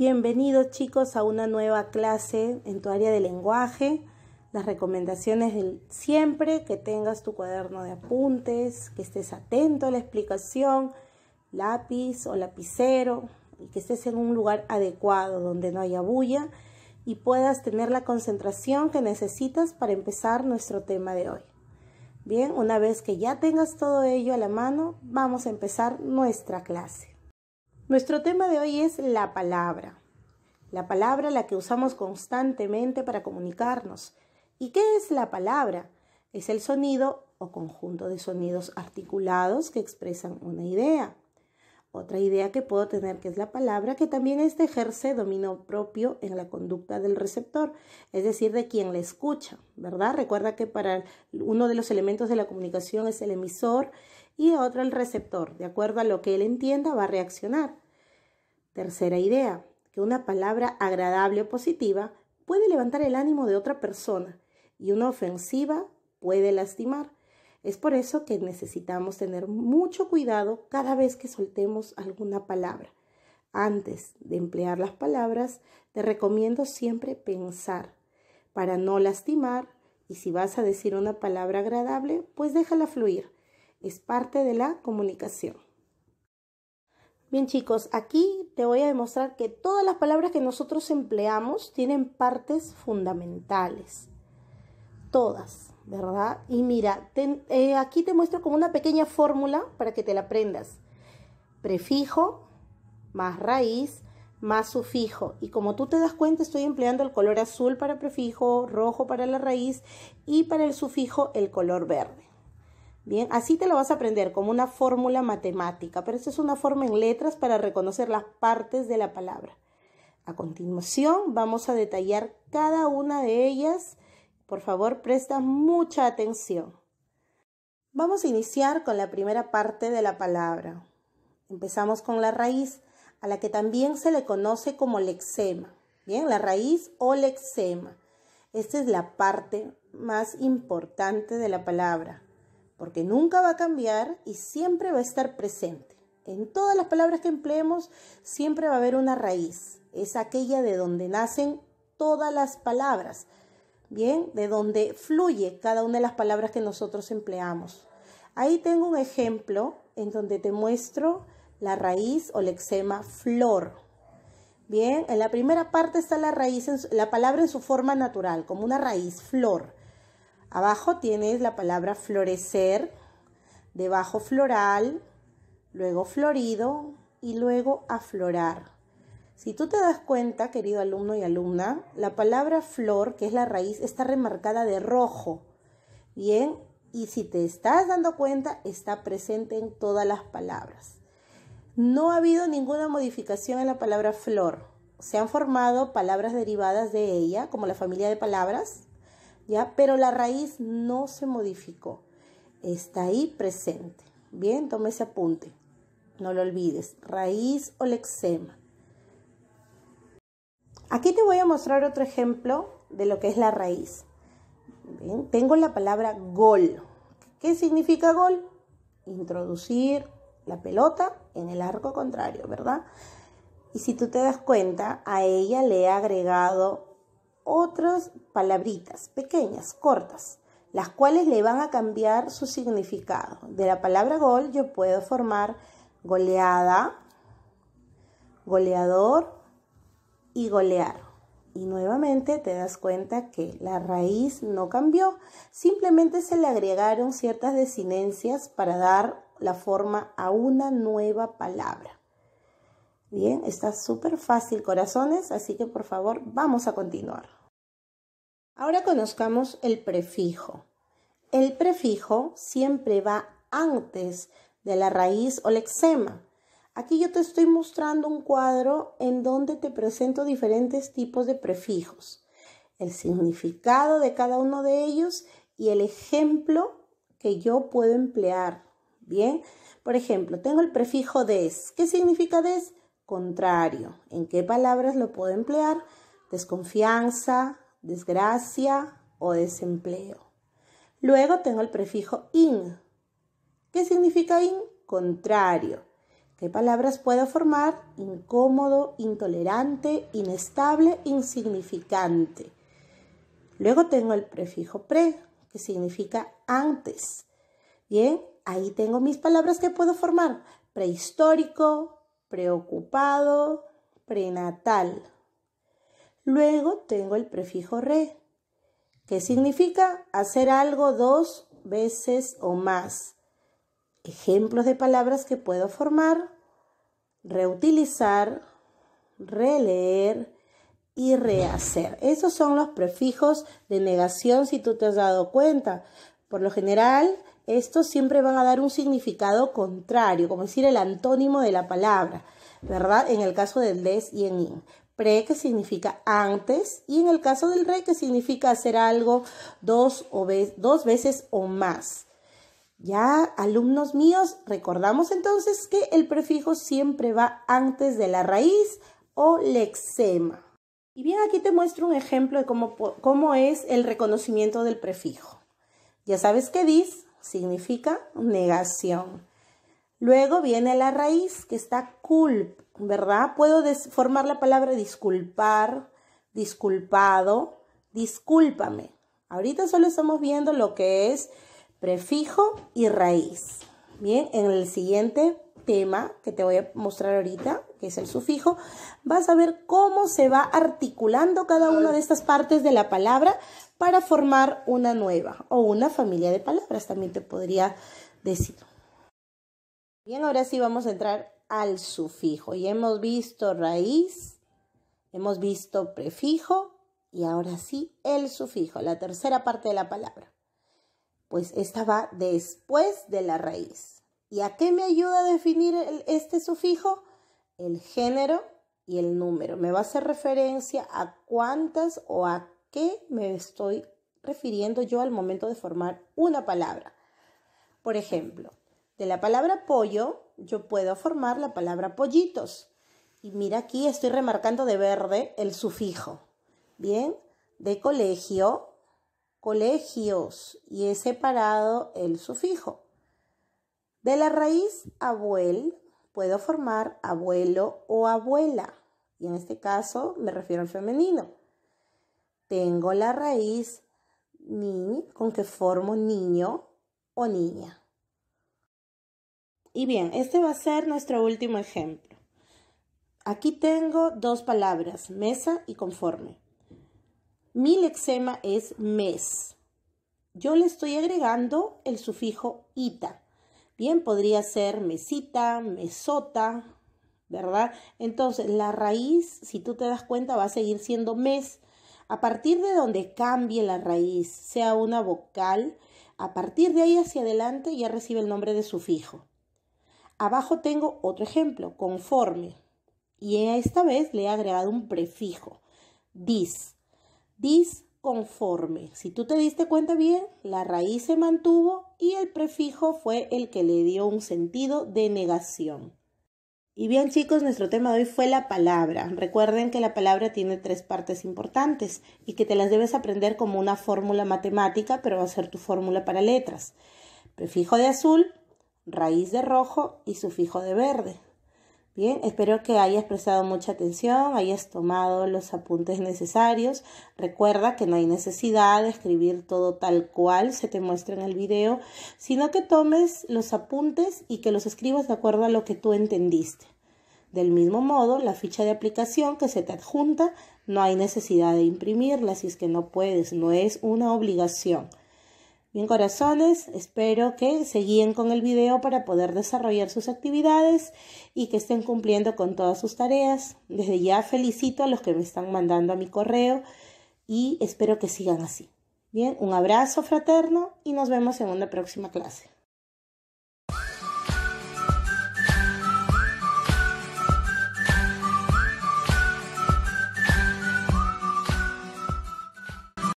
Bienvenidos chicos a una nueva clase en tu área de lenguaje. Las recomendaciones del siempre que tengas tu cuaderno de apuntes, que estés atento a la explicación, lápiz o lapicero, y que estés en un lugar adecuado donde no haya bulla y puedas tener la concentración que necesitas para empezar nuestro tema de hoy. Bien, una vez que ya tengas todo ello a la mano, vamos a empezar nuestra clase. Nuestro tema de hoy es la palabra la palabra la que usamos constantemente para comunicarnos. ¿Y qué es la palabra? Es el sonido o conjunto de sonidos articulados que expresan una idea. Otra idea que puedo tener que es la palabra, que también este ejerce dominio propio en la conducta del receptor, es decir, de quien le escucha, ¿verdad? Recuerda que para uno de los elementos de la comunicación es el emisor y otro el receptor. De acuerdo a lo que él entienda, va a reaccionar. Tercera idea, que una palabra agradable o positiva puede levantar el ánimo de otra persona y una ofensiva puede lastimar. Es por eso que necesitamos tener mucho cuidado cada vez que soltemos alguna palabra. Antes de emplear las palabras, te recomiendo siempre pensar para no lastimar y si vas a decir una palabra agradable, pues déjala fluir. Es parte de la comunicación. Bien chicos, aquí te voy a demostrar que todas las palabras que nosotros empleamos tienen partes fundamentales. Todas, ¿verdad? Y mira, eh, aquí te muestro como una pequeña fórmula para que te la aprendas. Prefijo más raíz más sufijo. Y como tú te das cuenta, estoy empleando el color azul para prefijo, rojo para la raíz y para el sufijo el color verde. Bien, así te lo vas a aprender como una fórmula matemática, pero esta es una forma en letras para reconocer las partes de la palabra. A continuación vamos a detallar cada una de ellas. Por favor, presta mucha atención. Vamos a iniciar con la primera parte de la palabra. Empezamos con la raíz, a la que también se le conoce como lexema. Bien, la raíz o lexema. Esta es la parte más importante de la palabra porque nunca va a cambiar y siempre va a estar presente. En todas las palabras que empleemos siempre va a haber una raíz. Es aquella de donde nacen todas las palabras. Bien, de donde fluye cada una de las palabras que nosotros empleamos. Ahí tengo un ejemplo en donde te muestro la raíz o lexema flor. Bien, en la primera parte está la raíz, la palabra en su forma natural, como una raíz, flor. Abajo tienes la palabra florecer, debajo floral, luego florido y luego aflorar. Si tú te das cuenta, querido alumno y alumna, la palabra flor, que es la raíz, está remarcada de rojo. Bien, y si te estás dando cuenta, está presente en todas las palabras. No ha habido ninguna modificación en la palabra flor. Se han formado palabras derivadas de ella, como la familia de palabras, pero la raíz no se modificó, está ahí presente. Bien, toma ese apunte, no lo olvides, raíz o lexema. Aquí te voy a mostrar otro ejemplo de lo que es la raíz. Bien, tengo la palabra gol. ¿Qué significa gol? Introducir la pelota en el arco contrario, ¿verdad? Y si tú te das cuenta, a ella le he agregado otras palabritas pequeñas, cortas, las cuales le van a cambiar su significado. De la palabra gol yo puedo formar goleada, goleador y golear. Y nuevamente te das cuenta que la raíz no cambió, simplemente se le agregaron ciertas desinencias para dar la forma a una nueva palabra. Bien, está súper fácil, corazones, así que por favor vamos a continuar. Ahora conozcamos el prefijo. El prefijo siempre va antes de la raíz o lexema. Aquí yo te estoy mostrando un cuadro en donde te presento diferentes tipos de prefijos, el significado de cada uno de ellos y el ejemplo que yo puedo emplear. Bien, por ejemplo, tengo el prefijo des. ¿Qué significa des? contrario. ¿En qué palabras lo puedo emplear? Desconfianza, desgracia o desempleo. Luego tengo el prefijo in. ¿Qué significa in? Contrario. ¿Qué palabras puedo formar? Incómodo, intolerante, inestable, insignificante. Luego tengo el prefijo pre, que significa antes. Bien, ahí tengo mis palabras que puedo formar. Prehistórico, preocupado, prenatal. Luego tengo el prefijo re, que significa hacer algo dos veces o más. Ejemplos de palabras que puedo formar, reutilizar, releer y rehacer. Esos son los prefijos de negación si tú te has dado cuenta. Por lo general, estos siempre van a dar un significado contrario, como decir el antónimo de la palabra, ¿verdad? En el caso del des y en in. Pre que significa antes y en el caso del re que significa hacer algo dos, o dos veces o más. Ya, alumnos míos, recordamos entonces que el prefijo siempre va antes de la raíz o lexema. Y bien, aquí te muestro un ejemplo de cómo, es el reconocimiento del prefijo. Ya sabes que dice significa negación. Luego viene la raíz, que está culp, ¿verdad? Puedo formar la palabra disculpar, disculpado, discúlpame. Ahorita solo estamos viendo lo que es prefijo y raíz. Bien, en el siguiente tema que te voy a mostrar ahorita, que es el sufijo, vas a ver cómo se va articulando cada una de estas partes de la palabra para formar una nueva o una familia de palabras, también te podría decir. Bien, ahora sí vamos a entrar al sufijo. Y hemos visto raíz, hemos visto prefijo y ahora sí el sufijo, la tercera parte de la palabra. Pues esta va después de la raíz. ¿Y a qué me ayuda a definir este sufijo? El género y el número. Me va a hacer referencia a cuántas o a qué me estoy refiriendo yo al momento de formar una palabra. Por ejemplo, de la palabra pollo yo puedo formar la palabra pollitos. Y mira aquí estoy remarcando de verde el sufijo. Bien, de colegio, colegios y he separado el sufijo. De la raíz abuel puedo formar abuelo o abuela. Y en este caso me refiero al femenino. Tengo la raíz ni con que formo niño o niña. Y bien, este va a ser nuestro último ejemplo. Aquí tengo dos palabras, mesa y conforme. Mi lexema es mes. Yo le estoy agregando el sufijo ita Bien podría ser mesita, mesota, ¿verdad? Entonces, la raíz, si tú te das cuenta, va a seguir siendo mes. A partir de donde cambie la raíz, sea una vocal, a partir de ahí hacia adelante ya recibe el nombre de sufijo. Abajo tengo otro ejemplo, conforme. Y esta vez le he agregado un prefijo, dis. Dis conforme. Si tú te diste cuenta bien, la raíz se mantuvo y el prefijo fue el que le dio un sentido de negación. Y bien chicos, nuestro tema de hoy fue la palabra. Recuerden que la palabra tiene tres partes importantes y que te las debes aprender como una fórmula matemática, pero va a ser tu fórmula para letras. Prefijo de azul, raíz de rojo y sufijo de verde. Bien, espero que hayas prestado mucha atención, hayas tomado los apuntes necesarios. Recuerda que no hay necesidad de escribir todo tal cual se te muestra en el video, sino que tomes los apuntes y que los escribas de acuerdo a lo que tú entendiste. Del mismo modo, la ficha de aplicación que se te adjunta no hay necesidad de imprimirla si es que no puedes, no es una obligación. Bien corazones, espero que se guíen con el video para poder desarrollar sus actividades y que estén cumpliendo con todas sus tareas. Desde ya felicito a los que me están mandando a mi correo y espero que sigan así. Bien, un abrazo fraterno y nos vemos en una próxima clase.